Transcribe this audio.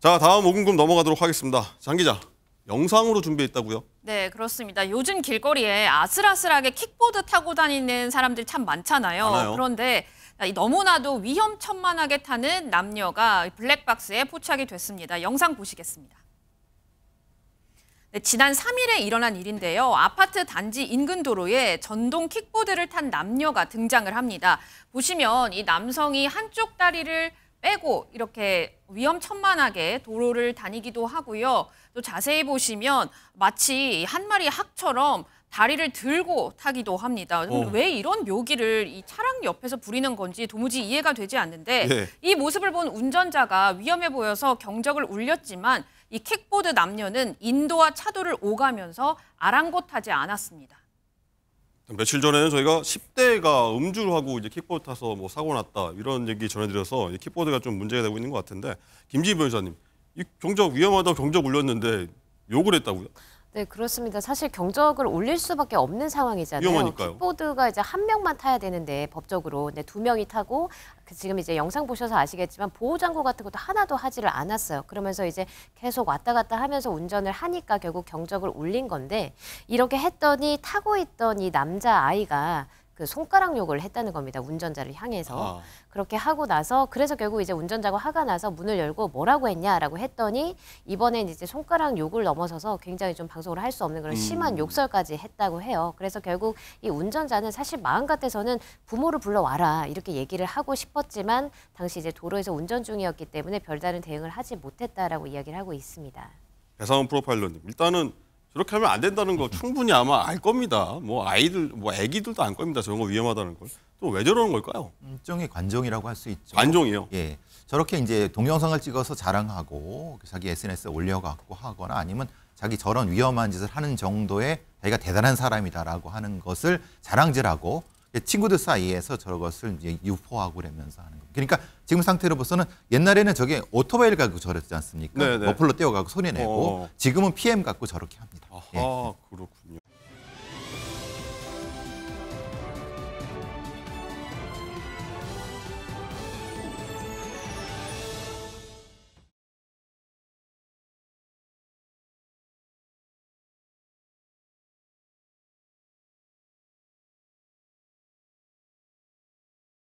자 다음 오금금 넘어가도록 하겠습니다. 장 기자. 영상으로 준비했다고요? 네, 그렇습니다. 요즘 길거리에 아슬아슬하게 킥보드 타고 다니는 사람들 참 많잖아요. 많아요. 그런데 너무나도 위험천만하게 타는 남녀가 블랙박스에 포착이 됐습니다. 영상 보시겠습니다. 네, 지난 3일에 일어난 일인데요. 아파트 단지 인근 도로에 전동 킥보드를 탄 남녀가 등장을 합니다. 보시면 이 남성이 한쪽 다리를 빼고 이렇게 위험천만하게 도로를 다니기도 하고요. 또 자세히 보시면 마치 한 마리 학처럼 다리를 들고 타기도 합니다. 어. 왜 이런 묘기를 이 차량 옆에서 부리는 건지 도무지 이해가 되지 않는데 예. 이 모습을 본 운전자가 위험해 보여서 경적을 울렸지만 이 킥보드 남녀는 인도와 차도를 오가면서 아랑곳하지 않았습니다. 며칠 전에는 저희가 10대가 음주를 하고 이제 킥보드 타서 뭐 사고 났다 이런 얘기 전해드려서 킥보드가 좀 문제가 되고 있는 것 같은데 김지희 변호사님 이 경적 위험하다고 경적 울렸는데 욕을 했다고요? 네, 그렇습니다. 사실 경적을 올릴 수밖에 없는 상황이잖아요. 위험하니까요. 킥보드가 이제 한 명만 타야 되는데 법적으로 네, 두 명이 타고 그 지금 이제 영상 보셔서 아시겠지만 보호 장구 같은 것도 하나도 하지를 않았어요. 그러면서 이제 계속 왔다 갔다 하면서 운전을 하니까 결국 경적을 올린 건데 이렇게 했더니 타고 있던 이 남자 아이가 그 손가락 욕을 했다는 겁니다. 운전자를 향해서. 아. 그렇게 하고 나서 그래서 결국 이제 운전자가 화가 나서 문을 열고 뭐라고 했냐라고 했더니 이번엔 이제 손가락 욕을 넘어서서 굉장히 좀 방송을 할 수 없는 그런 음. 심한 욕설까지 했다고 해요. 그래서 결국 이 운전자는 사실 마음 같아서는 부모를 불러와라 이렇게 얘기를 하고 싶었지만 당시 이제 도로에서 운전 중이었기 때문에 별다른 대응을 하지 못했다라고 이야기를 하고 있습니다. 배상훈 프로파일러님 일단은 저렇게 하면 안 된다는 거 충분히 아마 알 겁니다. 뭐 아이들, 뭐 아기들도 안 겁니다. 저런 거 위험하다는 걸. 또왜 저러는 걸까요? 일종의 관종이라고 할 수 있죠. 관종이요? 예. 저렇게 이제 동영상을 찍어서 자랑하고 그 자기 SNS에 올려갖고 하거나 아니면 자기 저런 위험한 짓을 하는 정도의 자기가 대단한 사람이다라고 하는 것을 자랑질하고 예, 친구들 사이에서 저것을 이제 유포하고 그러면서 하는 거예요. 그러니까 지금 상태로 봐서는 옛날에는 저게 오토바이를 갖고 저랬지 않습니까? 네네. 네. 머플러 떼어가고 소리 내고 어. 지금은 PM 갖고 저렇게 합니다. 아 예. 그렇군요.